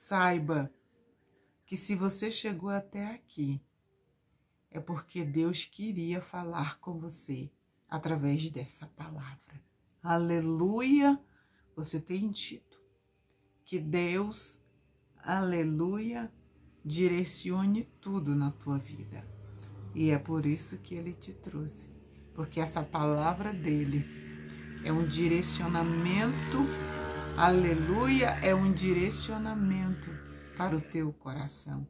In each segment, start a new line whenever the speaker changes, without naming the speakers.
Saiba que se você chegou até aqui, é porque Deus queria falar com você através dessa palavra. Aleluia! Você tem dito que Deus, aleluia, direcione tudo na tua vida. E é por isso que ele te trouxe, porque essa palavra dele é um direcionamento Aleluia é um direcionamento para o teu coração,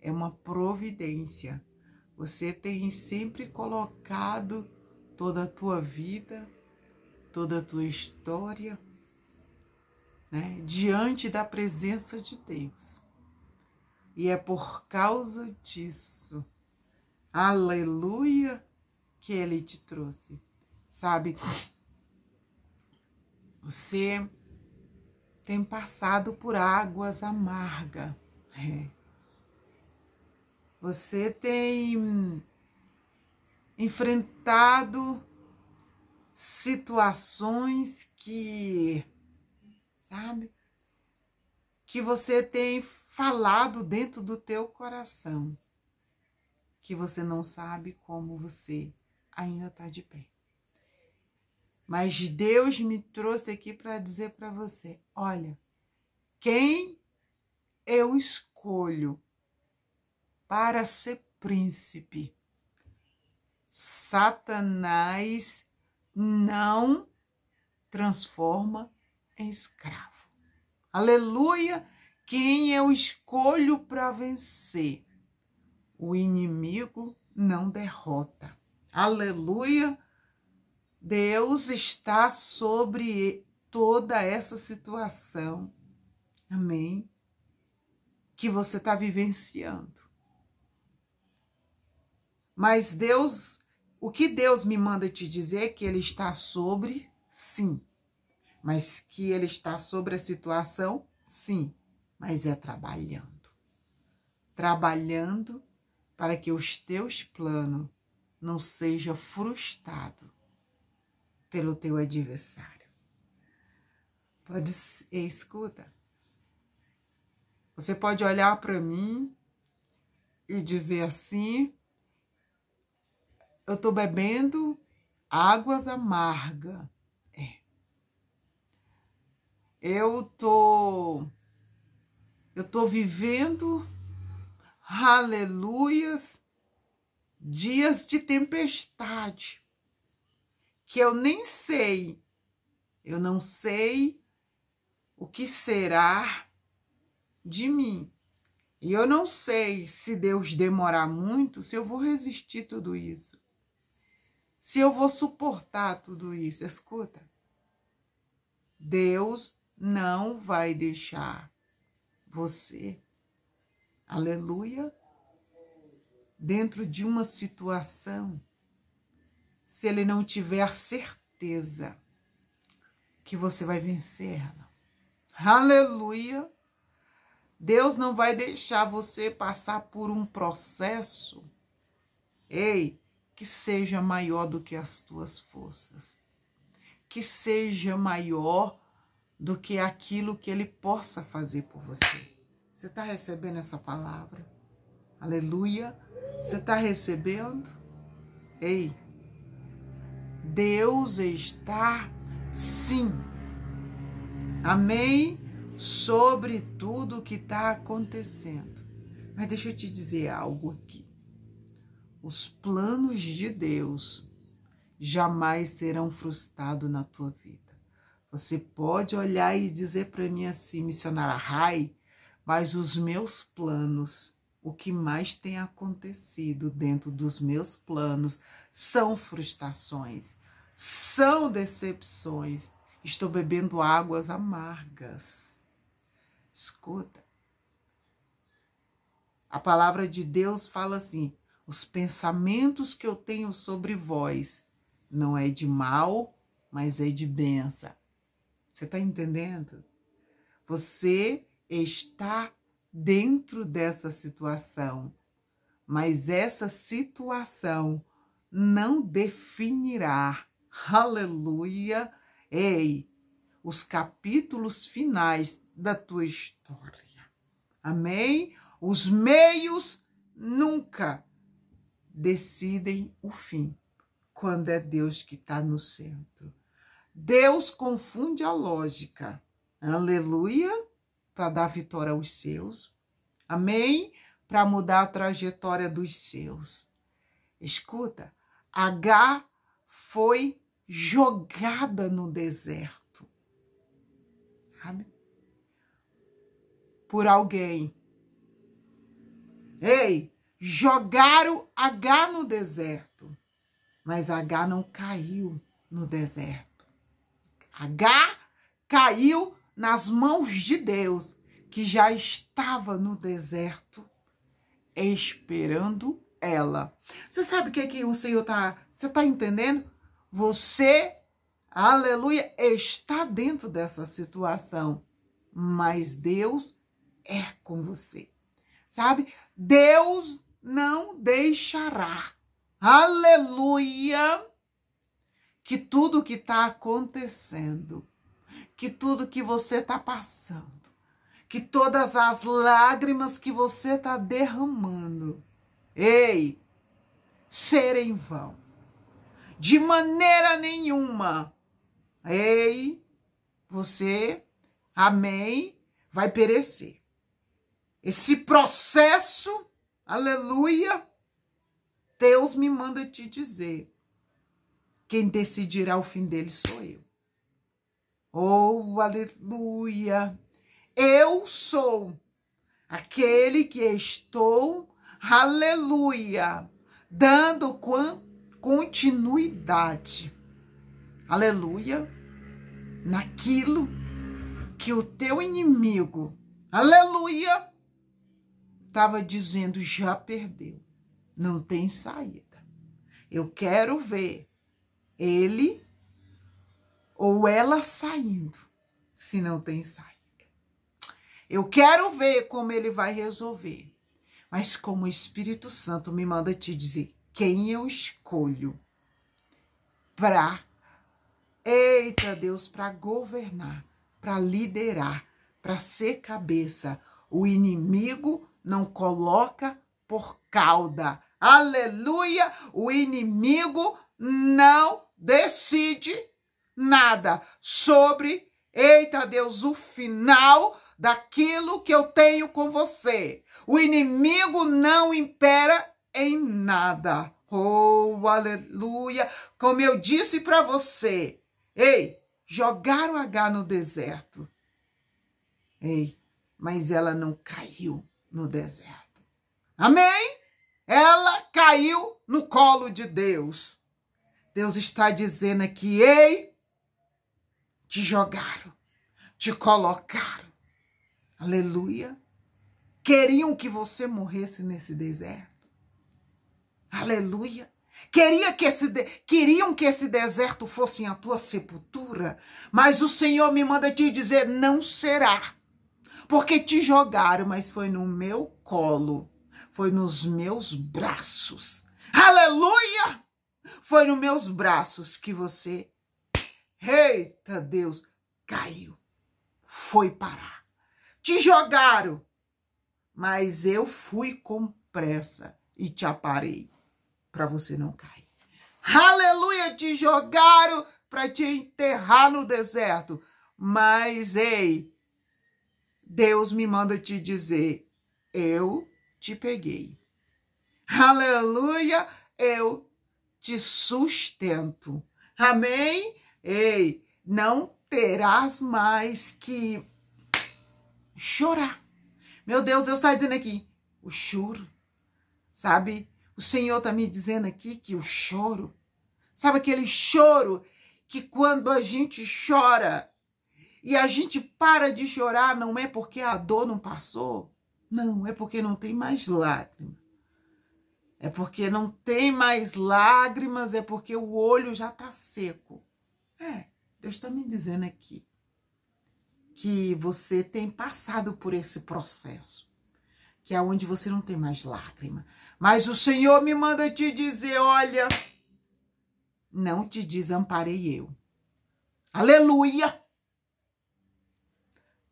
é uma providência. Você tem sempre colocado toda a tua vida, toda a tua história, né, diante da presença de Deus. E é por causa disso, aleluia, que ele te trouxe. Sabe? Você tem passado por águas amargas. É. Você tem enfrentado situações que, sabe, que você tem falado dentro do teu coração, que você não sabe como você ainda está de pé. Mas Deus me trouxe aqui para dizer para você: olha, quem eu escolho para ser príncipe? Satanás não transforma em escravo. Aleluia! Quem eu escolho para vencer? O inimigo não derrota. Aleluia! Deus está sobre toda essa situação. Amém? Que você está vivenciando. Mas Deus, o que Deus me manda te dizer é que Ele está sobre, sim. Mas que Ele está sobre a situação, sim. Mas é trabalhando. Trabalhando para que os teus planos não sejam frustrados pelo teu adversário. Pode, escuta, você pode olhar para mim e dizer assim: eu estou bebendo águas amargas. É. Eu tô, eu tô vivendo aleluias, dias de tempestade que eu nem sei, eu não sei o que será de mim. E eu não sei se Deus demorar muito, se eu vou resistir tudo isso. Se eu vou suportar tudo isso. Escuta. Deus não vai deixar você. Aleluia. Dentro de uma situação se ele não tiver certeza que você vai vencer ela. Aleluia! Deus não vai deixar você passar por um processo, ei, que seja maior do que as tuas forças, que seja maior do que aquilo que ele possa fazer por você. Você está recebendo essa palavra? Aleluia! Você está recebendo? Ei! Deus está sim. Amém? Sobre tudo o que está acontecendo. Mas deixa eu te dizer algo aqui. Os planos de Deus jamais serão frustrados na tua vida. Você pode olhar e dizer para mim assim, missionária Rai, mas os meus planos o que mais tem acontecido dentro dos meus planos são frustrações, são decepções. Estou bebendo águas amargas. Escuta. A palavra de Deus fala assim: os pensamentos que eu tenho sobre vós não é de mal, mas é de benção. Você está entendendo? Você está dentro dessa situação, mas essa situação não definirá, aleluia, ei, os capítulos finais da tua história. Amém? Os meios nunca decidem o fim, quando é Deus que está no centro. Deus confunde a lógica. Aleluia! para dar vitória aos seus. Amém? Para mudar a trajetória dos seus. Escuta, H foi jogada no deserto. Sabe? Por alguém. Ei, jogaram H no deserto, mas H não caiu no deserto. H caiu nas mãos de Deus, que já estava no deserto esperando ela. Você sabe o que, é que o Senhor está. Você está entendendo? Você, aleluia, está dentro dessa situação, mas Deus é com você. Sabe? Deus não deixará. Aleluia! Que tudo que está acontecendo que tudo que você está passando, que todas as lágrimas que você está derramando, ei, ser em vão. De maneira nenhuma, ei, você, amém, vai perecer. Esse processo, aleluia, Deus me manda te dizer. Quem decidirá o fim dele sou eu. Oh, aleluia! Eu sou aquele que estou, aleluia, dando continuidade, aleluia, naquilo que o teu inimigo, aleluia, estava dizendo já perdeu, não tem saída. Eu quero ver ele ou ela saindo, se não tem saída. Eu quero ver como ele vai resolver. Mas como o Espírito Santo me manda te dizer quem eu escolho para eita Deus, para governar, para liderar, para ser cabeça. O inimigo não coloca por cauda. Aleluia! O inimigo não decide nada sobre, eita Deus, o final daquilo que eu tenho com você. O inimigo não impera em nada. Oh, aleluia! Como eu disse para você, ei, jogaram H no deserto. Ei, mas ela não caiu no deserto. Amém? Ela caiu no colo de Deus. Deus está dizendo aqui, ei, te jogaram, te colocaram. Aleluia. Queriam que você morresse nesse deserto. Aleluia. Queria que esse de... Queriam que esse deserto fosse a tua sepultura, mas o Senhor me manda te dizer: não será. Porque te jogaram, mas foi no meu colo, foi nos meus braços. Aleluia! Foi nos meus braços que você Eita Deus, caiu, foi parar. Te jogaram, mas eu fui com pressa e te aparei para você não cair. Aleluia, te jogaram para te enterrar no deserto, mas ei, Deus me manda te dizer, eu te peguei. Aleluia, eu te sustento. Amém? Ei, não terás mais que chorar. Meu Deus, Deus está dizendo aqui, o choro, sabe? O Senhor está me dizendo aqui que o choro, sabe aquele choro que quando a gente chora e a gente para de chorar, não é porque a dor não passou, não, é porque não tem mais lágrima. É porque não tem mais lágrimas, é porque o olho já está seco. É, Deus está me dizendo aqui que você tem passado por esse processo, que é onde você não tem mais lágrima. Mas o Senhor me manda te dizer: olha, não te desamparei eu. Aleluia!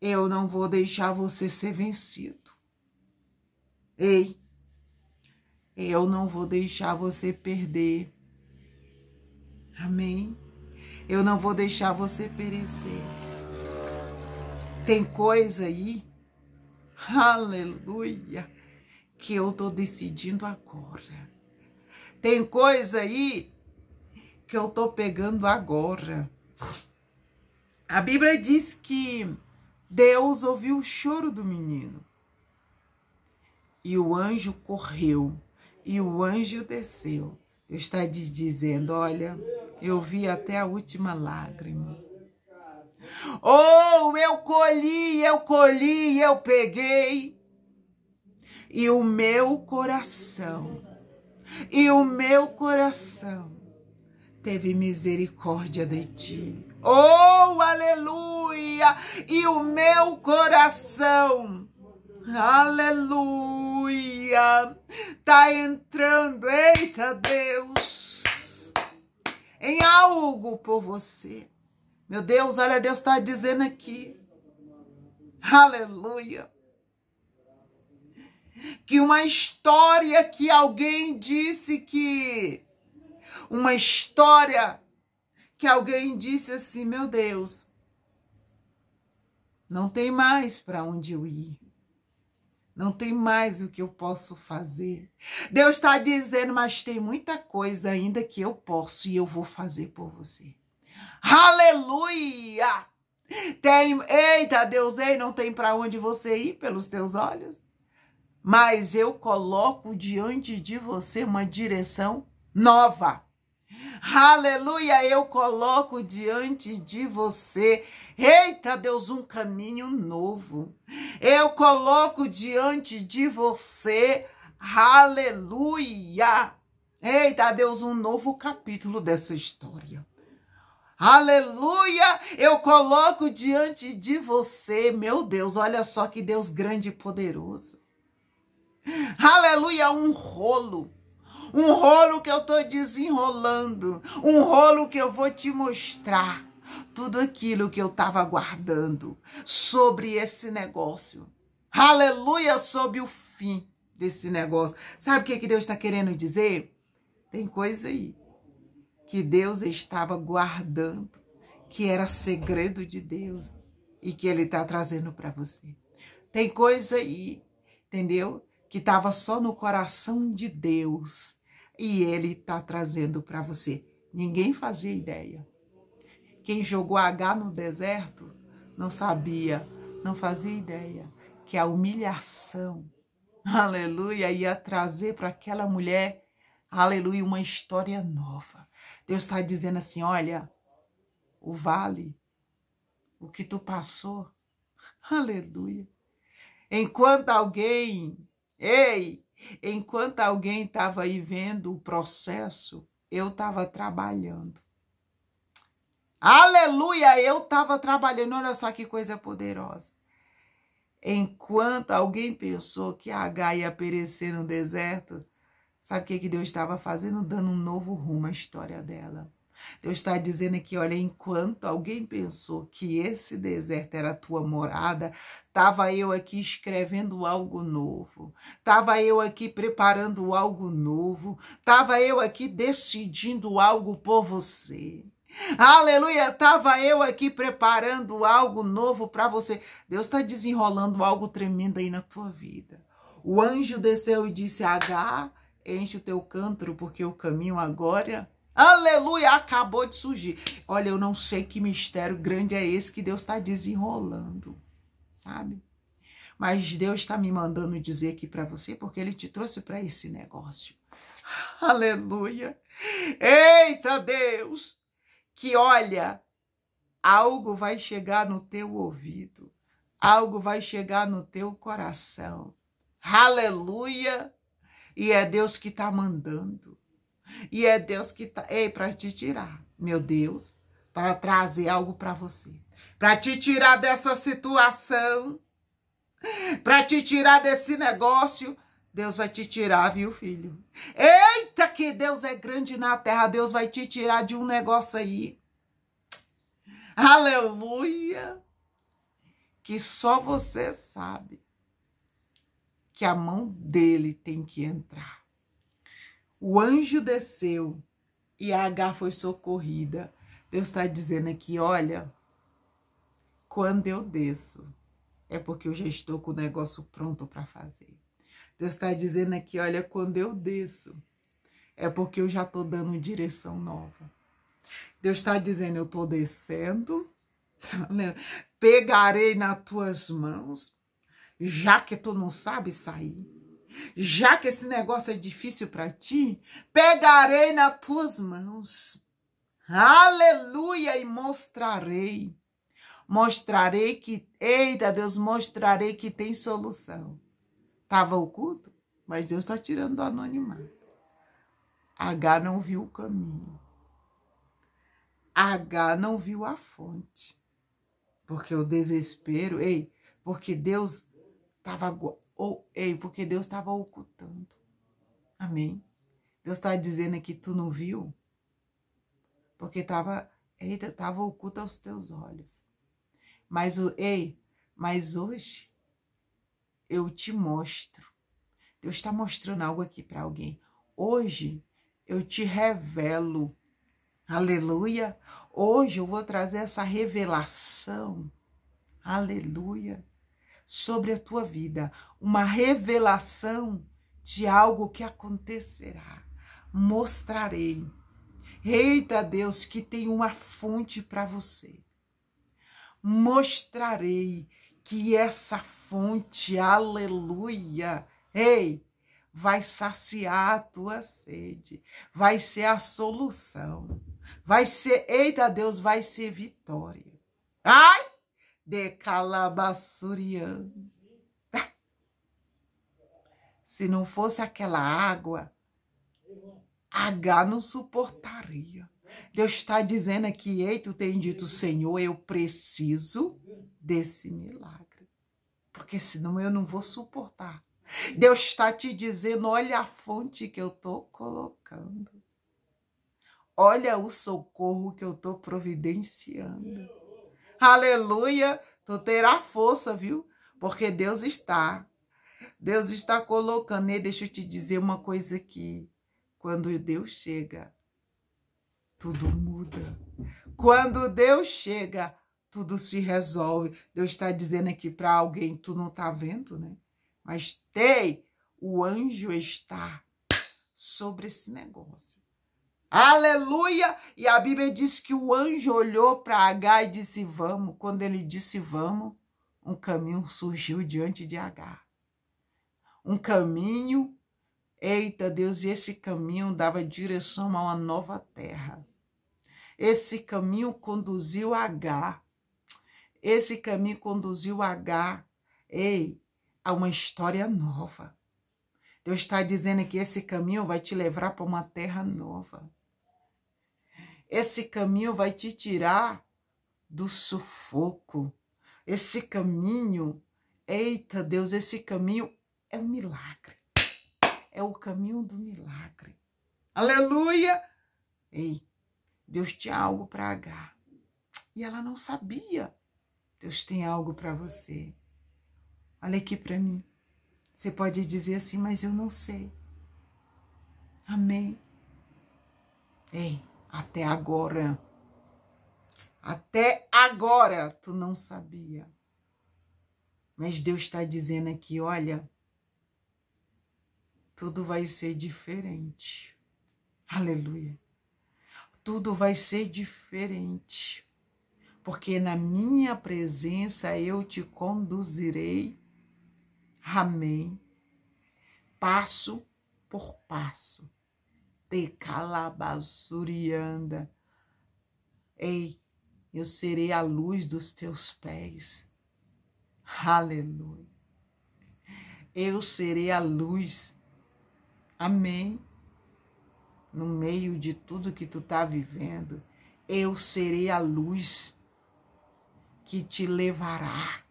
Eu não vou deixar você ser vencido. Ei, eu não vou deixar você perder. Amém? Eu não vou deixar você perecer. Tem coisa aí, aleluia, que eu tô decidindo agora. Tem coisa aí que eu tô pegando agora. A Bíblia diz que Deus ouviu o choro do menino. E o anjo correu, e o anjo desceu está te dizendo: olha, eu vi até a última lágrima. Oh, eu colhi, eu colhi, eu peguei. E o meu coração, e o meu coração teve misericórdia de ti. Oh, aleluia! E o meu coração, aleluia Aleluia! Tá entrando, eita Deus! Em algo por você. Meu Deus, olha, Deus está dizendo aqui. Aleluia! Que uma história que alguém disse que. Uma história que alguém disse assim: meu Deus, não tem mais para onde eu ir. Não tem mais o que eu posso fazer. Deus está dizendo, mas tem muita coisa ainda que eu posso e eu vou fazer por você. Aleluia! Tem, eita Deus, ei, não tem para onde você ir pelos teus olhos. Mas eu coloco diante de você uma direção nova. Aleluia, eu coloco diante de você Eita, Deus, um caminho novo. Eu coloco diante de você, aleluia. Eita, Deus, um novo capítulo dessa história. Aleluia! Eu coloco diante de você, meu Deus, olha só que Deus grande e poderoso. Aleluia, um rolo. Um rolo que eu estou desenrolando. Um rolo que eu vou te mostrar tudo aquilo que eu estava guardando sobre esse negócio. Aleluia, sobre o fim desse negócio. Sabe o que, que Deus está querendo dizer? Tem coisa aí que Deus estava guardando, que era segredo de Deus e que Ele está trazendo para você. Tem coisa aí, entendeu? Que estava só no coração de Deus e Ele está trazendo para você. Ninguém fazia ideia. Quem jogou H no deserto não sabia, não fazia ideia que a humilhação, aleluia, ia trazer para aquela mulher, aleluia, uma história nova. Deus está dizendo assim: olha, o vale, o que tu passou, aleluia. Enquanto alguém, ei, enquanto alguém estava aí vendo o processo, eu estava trabalhando. Aleluia! Eu estava trabalhando, olha só que coisa poderosa. Enquanto alguém pensou que a H ia perecer no deserto, sabe o que, que Deus estava fazendo? Dando um novo rumo à história dela. Deus está dizendo aqui, olha, enquanto alguém pensou que esse deserto era a tua morada, estava eu aqui escrevendo algo novo, estava eu aqui preparando algo novo, estava eu aqui decidindo algo por você. Aleluia! Tava eu aqui preparando algo novo para você. Deus está desenrolando algo tremendo aí na tua vida. O anjo desceu e disse: H, enche o teu cântaro, porque o caminho agora. Aleluia! Acabou de surgir. Olha, eu não sei que mistério grande é esse que Deus está desenrolando, sabe? Mas Deus está me mandando dizer aqui para você, porque Ele te trouxe para esse negócio. Aleluia! Eita Deus! que olha, algo vai chegar no teu ouvido, algo vai chegar no teu coração. Aleluia! E é Deus que está mandando. E é Deus que está. Ei, para te tirar, meu Deus, para trazer algo para você. Para te tirar dessa situação. Para te tirar desse negócio Deus vai te tirar, viu, filho? Eita, que Deus é grande na terra, Deus vai te tirar de um negócio aí. Aleluia! Que só você sabe que a mão dele tem que entrar. O anjo desceu e a H foi socorrida. Deus está dizendo aqui: olha, quando eu desço, é porque eu já estou com o negócio pronto para fazer. Deus está dizendo aqui: olha, quando eu desço, é porque eu já estou dando direção nova. Deus está dizendo: eu estou descendo, tá pegarei nas tuas mãos, já que tu não sabe sair. Já que esse negócio é difícil para ti, pegarei nas tuas mãos. Aleluia! E mostrarei. Mostrarei que, eita Deus, mostrarei que tem solução. Estava oculto, mas Deus está tirando do anonimato. H não viu o caminho. H não viu a fonte. Porque o desespero, ei, porque Deus estava ou ei, porque Deus estava ocultando. Amém. Deus está dizendo aqui tu não viu? Porque estava, eita, estava oculto aos teus olhos. Mas o ei, mas hoje eu te mostro. Deus está mostrando algo aqui para alguém. Hoje eu te revelo. Aleluia. Hoje eu vou trazer essa revelação. Aleluia. Sobre a tua vida. Uma revelação de algo que acontecerá. Mostrarei. Eita Deus, que tem uma fonte para você. Mostrarei que essa fonte, aleluia, ei, vai saciar a tua sede, vai ser a solução, vai ser, eita Deus, vai ser vitória. Ai, de Se não fosse aquela água, H não suportaria. Deus está dizendo aqui, ei, tu tem dito, Senhor, eu preciso desse milagre. Porque senão eu não vou suportar. Deus está te dizendo: olha a fonte que eu estou colocando. Olha o socorro que eu estou providenciando. Aleluia! Tu terá força, viu? Porque Deus está. Deus está colocando. E deixa eu te dizer uma coisa aqui. Quando Deus chega, tudo muda. Quando Deus chega, tudo se resolve. Deus está dizendo aqui para alguém, tu não está vendo, né? Mas tem, o anjo está sobre esse negócio. Aleluia! E a Bíblia diz que o anjo olhou para H e disse: Vamos. Quando ele disse: Vamos, um caminho surgiu diante de H. Um caminho, eita Deus, e esse caminho dava direção a uma nova terra. Esse caminho conduziu H esse caminho conduziu H, ei, a uma história nova. Deus está dizendo que esse caminho vai te levar para uma terra nova. Esse caminho vai te tirar do sufoco. Esse caminho, eita Deus, esse caminho é um milagre. É o caminho do milagre. Aleluia! Ei, Deus tinha algo para H. E ela não sabia. Deus tem algo para você. Olha aqui para mim. Você pode dizer assim, mas eu não sei. Amém. Ei, até agora. Até agora tu não sabia. Mas Deus está dizendo aqui: olha, tudo vai ser diferente. Aleluia. Tudo vai ser diferente porque na minha presença eu te conduzirei. Amém. Passo por passo. Te calabazurianda. Ei, eu serei a luz dos teus pés. Aleluia. Eu serei a luz. Amém. No meio de tudo que tu tá vivendo, eu serei a luz que te levará.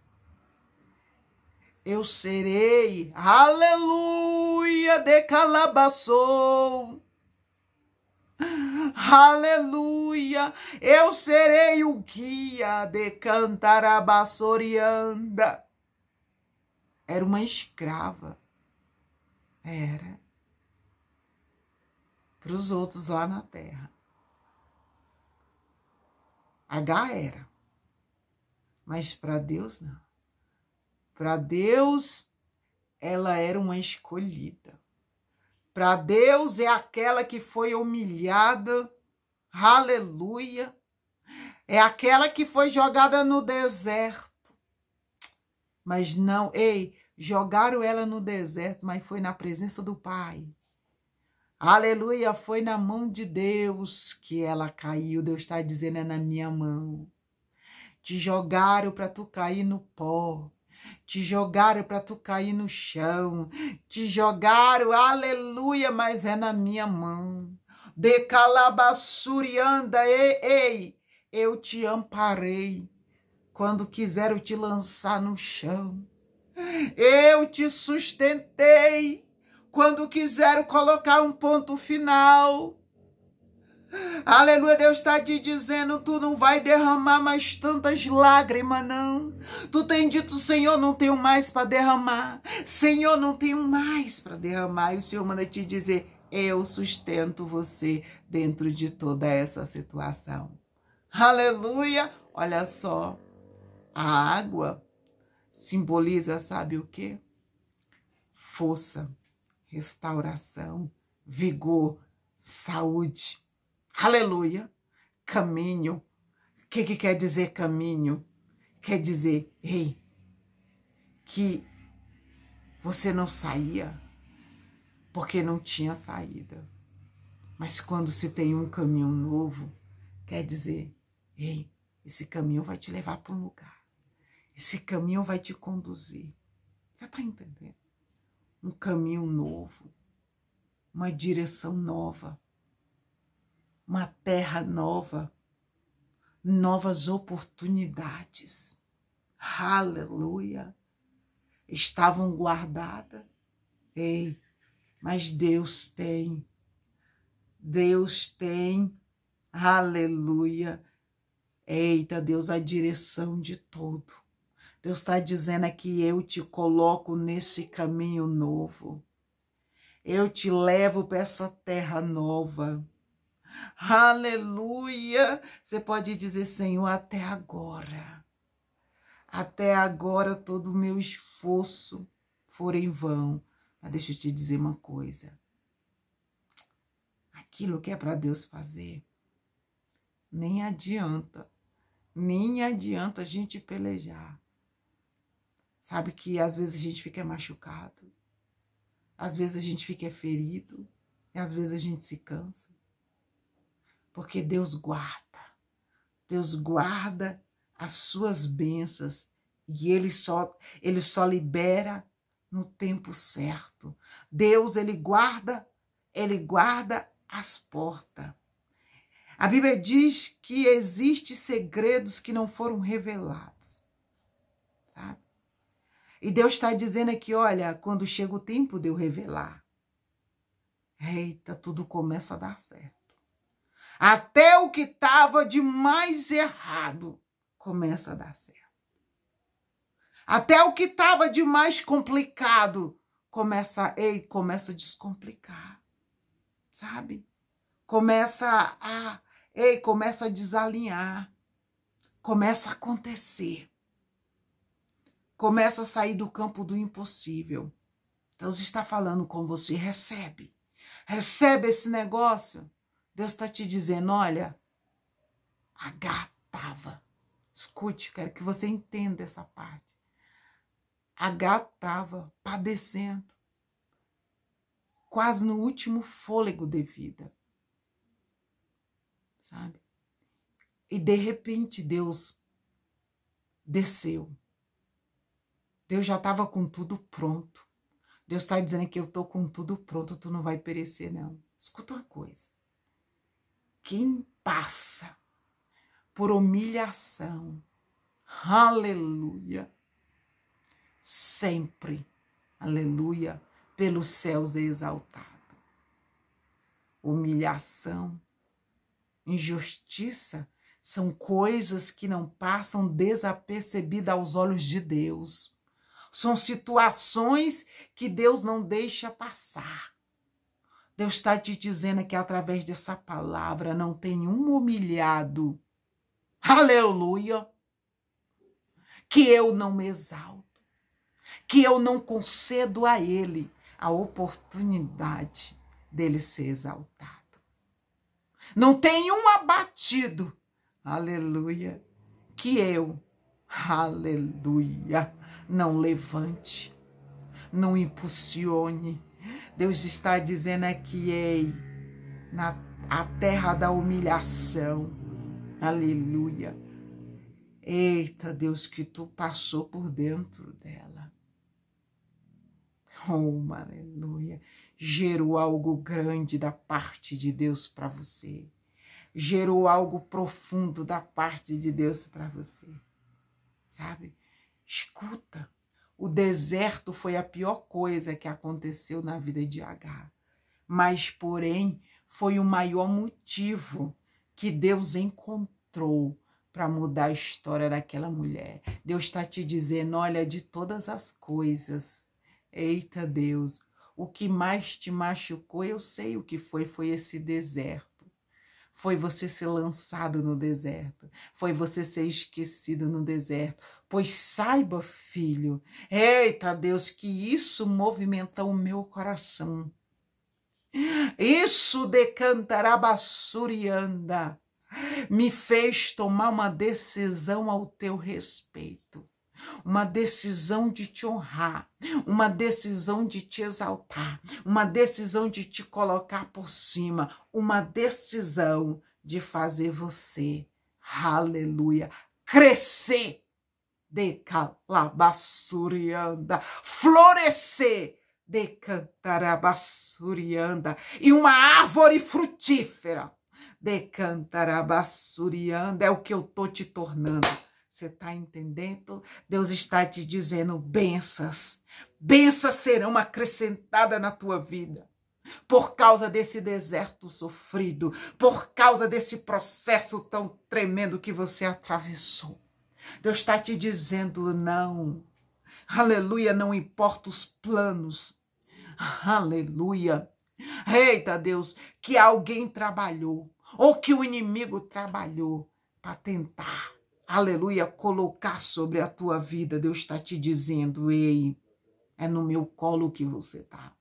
Eu serei, aleluia, de calabaçou. Aleluia, eu serei o guia de Cantarabassorianda. Era uma escrava. Era. Para os outros lá na terra. H era. Mas para Deus, não. Para Deus, ela era uma escolhida. Para Deus é aquela que foi humilhada, aleluia. É aquela que foi jogada no deserto. Mas não, ei, jogaram ela no deserto, mas foi na presença do Pai. Aleluia, foi na mão de Deus que ela caiu. Deus está dizendo: é na minha mão. Te jogaram para tu cair no pó. Te jogaram para tu cair no chão. Te jogaram, aleluia, mas é na minha mão. De calabassurianda, ei, ei, eu te amparei. Quando quiseram te lançar no chão, eu te sustentei. Quando quiseram colocar um ponto final, Aleluia, Deus está te dizendo, tu não vai derramar mais tantas lágrimas, não. Tu tem dito, Senhor, não tenho mais para derramar. Senhor, não tenho mais para derramar. E o Senhor manda te dizer, eu sustento você dentro de toda essa situação. Aleluia! Olha só, a água simboliza, sabe o quê? Força, restauração, vigor, saúde Aleluia. Caminho. O que, que quer dizer caminho? Quer dizer, ei, que você não saía porque não tinha saída. Mas quando se tem um caminho novo, quer dizer, ei, esse caminho vai te levar para um lugar. Esse caminho vai te conduzir. Você está entendendo? Um caminho novo, uma direção nova, uma terra nova, novas oportunidades. Aleluia! Estavam guardadas. Ei, mas Deus tem. Deus tem. Aleluia! Eita, Deus, a direção de tudo. Deus está dizendo aqui: eu te coloco nesse caminho novo. Eu te levo para essa terra nova. Aleluia! Você pode dizer, Senhor, até agora. Até agora todo o meu esforço for em vão. Mas deixa eu te dizer uma coisa. Aquilo que é para Deus fazer, nem adianta. Nem adianta a gente pelejar. Sabe que às vezes a gente fica machucado. Às vezes a gente fica ferido. E às vezes a gente se cansa porque Deus guarda. Deus guarda as suas bênçãos e ele só ele só libera no tempo certo. Deus ele guarda, ele guarda as portas. A Bíblia diz que existem segredos que não foram revelados. Sabe? E Deus está dizendo aqui: olha, quando chega o tempo de eu revelar, eita, tudo começa a dar certo. Até o que estava de mais errado começa a dar certo. Até o que estava de mais complicado começa, ei, começa a descomplicar. Sabe? Começa a, ei, começa a desalinhar. Começa a acontecer. Começa a sair do campo do impossível. Deus está falando com você, recebe. Recebe esse negócio. Deus está te dizendo: olha, agatava. Escute, quero que você entenda essa parte. Agatava padecendo, quase no último fôlego de vida. Sabe? E de repente Deus desceu. Deus já estava com tudo pronto. Deus está dizendo que eu estou com tudo pronto, tu não vai perecer, não. Escuta uma coisa quem passa por humilhação, aleluia, sempre, aleluia, pelos céus é exaltado. Humilhação, injustiça são coisas que não passam desapercebidas aos olhos de Deus. São situações que Deus não deixa passar. Deus está te dizendo que através dessa palavra não tem um humilhado. Aleluia! Que eu não me exalto, que eu não concedo a ele a oportunidade dele ser exaltado. Não tem um abatido. Aleluia! Que eu, aleluia, não levante, não impulsione Deus está dizendo aqui, ei, na a terra da humilhação. Aleluia. Eita, Deus, que tu passou por dentro dela. Oh, aleluia. Gerou algo grande da parte de Deus para você. Gerou algo profundo da parte de Deus para você. Sabe? Escuta. O deserto foi a pior coisa que aconteceu na vida de Agar, mas, porém, foi o maior motivo que Deus encontrou para mudar a história daquela mulher. Deus está te dizendo: olha, de todas as coisas, eita Deus, o que mais te machucou, eu sei o que foi, foi esse deserto. Foi você ser lançado no deserto, foi você ser esquecido no deserto. Pois saiba, filho, eita Deus, que isso movimenta o meu coração. Isso decantará bassurianda. Me fez tomar uma decisão ao teu respeito uma decisão de te honrar, uma decisão de te exaltar, uma decisão de te colocar por cima, uma decisão de fazer você, aleluia, crescer, decalabassurianda, florescer, decantarabassurianda, e uma árvore frutífera, decantarabassurianda, é o que eu tô te tornando você está entendendo? Deus está te dizendo: bênçãos, bênçãos serão acrescentadas na tua vida. Por causa desse deserto sofrido, por causa desse processo tão tremendo que você atravessou. Deus está te dizendo: não, aleluia, não importa os planos, aleluia. Eita Deus, que alguém trabalhou, ou que o inimigo trabalhou para tentar aleluia, colocar sobre a tua vida, Deus está te dizendo: ei, é no meu colo que você está,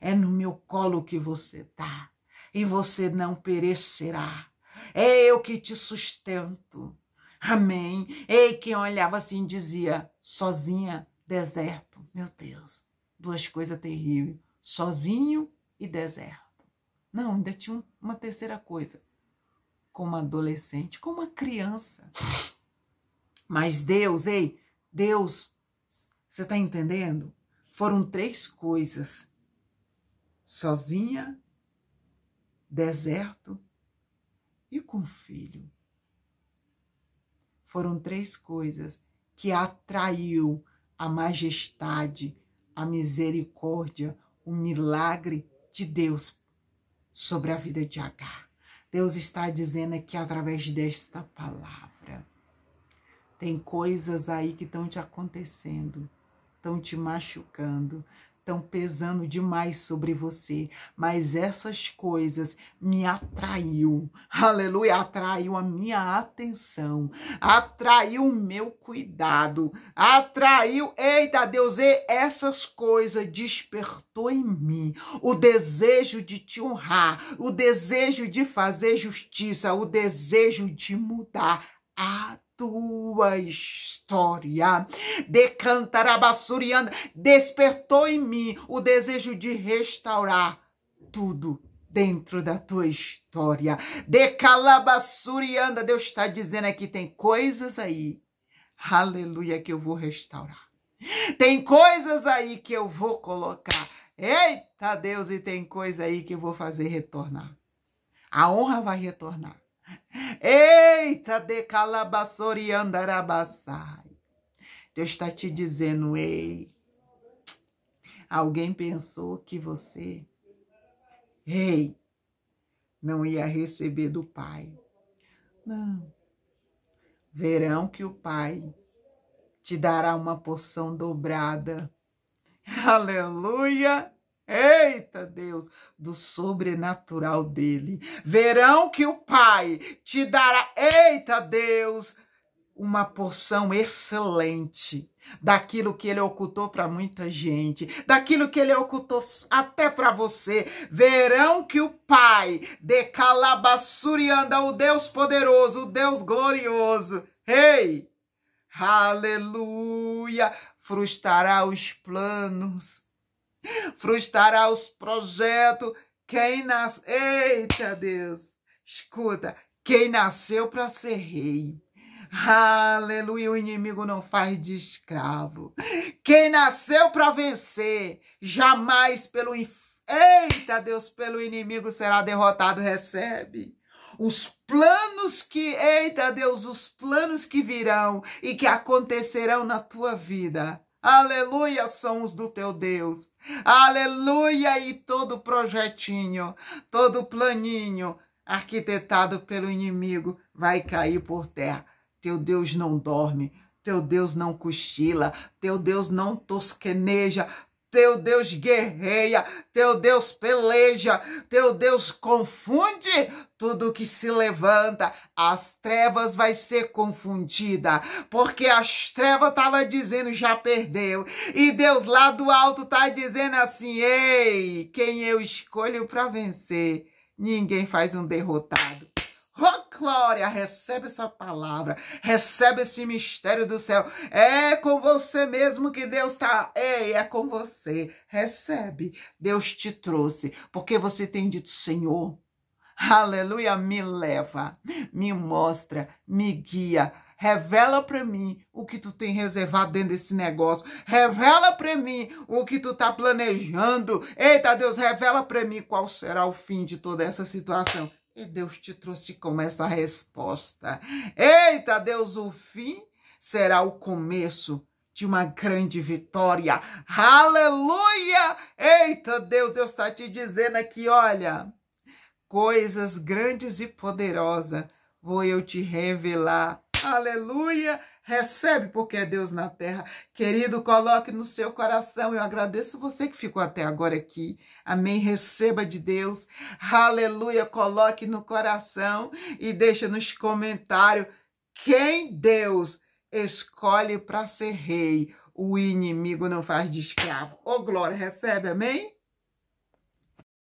É no meu colo que você está, E você não perecerá. É eu que te sustento. Amém. Ei, quem olhava assim dizia: sozinha, deserto. Meu Deus, duas coisas terríveis: sozinho e deserto. Não, ainda tinha uma terceira coisa: como adolescente, como uma criança. Mas Deus, ei, Deus, você está entendendo? Foram três coisas: sozinha, deserto e com filho. Foram três coisas que atraiu a majestade, a misericórdia, o milagre de Deus sobre a vida de Agar. Deus está dizendo aqui através desta palavra. Tem coisas aí que estão te acontecendo, estão te machucando, estão pesando demais sobre você, mas essas coisas me atraiu. Aleluia, atraiu a minha atenção, atraiu o meu cuidado, atraiu, eita Deus, e essas coisas despertou em mim o desejo de te honrar, o desejo de fazer justiça, o desejo de mudar. A tua história. Decantarabassuriana, despertou em mim o desejo de restaurar tudo dentro da tua história. Decalabassuriana, Deus está dizendo aqui, tem coisas aí, aleluia, que eu vou restaurar. Tem coisas aí que eu vou colocar. Eita Deus, e tem coisa aí que eu vou fazer retornar. A honra vai retornar. Eita, de calabasoriandarabassai. Deus está te dizendo, ei. Alguém pensou que você, ei, não ia receber do Pai. Não. Verão que o Pai te dará uma porção dobrada. Aleluia! Eita Deus, do sobrenatural dele. Verão que o Pai te dará, eita Deus, uma porção excelente daquilo que ele ocultou para muita gente, daquilo que ele ocultou até para você. Verão que o Pai de Calabassuri anda, o Deus poderoso, o Deus glorioso. Ei! Aleluia! Frustrará os planos Frustrará os projetos. Quem nasce. Eita Deus! Escuta, quem nasceu para ser rei. Aleluia, o inimigo não faz de escravo. Quem nasceu para vencer, jamais pelo Eita Deus, pelo inimigo será derrotado, recebe. Os planos que, eita Deus, os planos que virão e que acontecerão na tua vida Aleluia, são os do teu Deus. Aleluia, e todo projetinho, todo planinho arquitetado pelo inimigo vai cair por terra. Teu Deus não dorme, teu Deus não cochila, teu Deus não tosqueneja, teu Deus guerreia, teu Deus peleja, teu Deus confunde tudo que se levanta, as trevas vai ser confundida, porque as trevas tava dizendo já perdeu, e Deus lá do alto tá dizendo assim: "Ei, quem eu escolho para vencer, ninguém faz um derrotado". Oh, glória! Recebe essa palavra, recebe esse mistério do céu. É com você mesmo que Deus está. Ei, é com você. Recebe. Deus te trouxe, porque você tem dito, Senhor, aleluia, me leva, me mostra, me guia. Revela para mim o que tu tem reservado dentro desse negócio. Revela para mim o que tu tá planejando. Eita, Deus, revela para mim qual será o fim de toda essa situação. E Deus te trouxe como essa resposta. Eita, Deus, o fim será o começo de uma grande vitória. Aleluia! Eita, Deus, Deus está te dizendo aqui, olha, coisas grandes e poderosas vou eu te revelar Aleluia! Recebe, porque é Deus na terra. Querido, coloque no seu coração. Eu agradeço você que ficou até agora aqui. Amém. Receba de Deus. Aleluia! Coloque no coração e deixa nos comentários quem Deus escolhe para ser rei. O inimigo não faz de escravo. Ô, oh, glória, recebe, amém?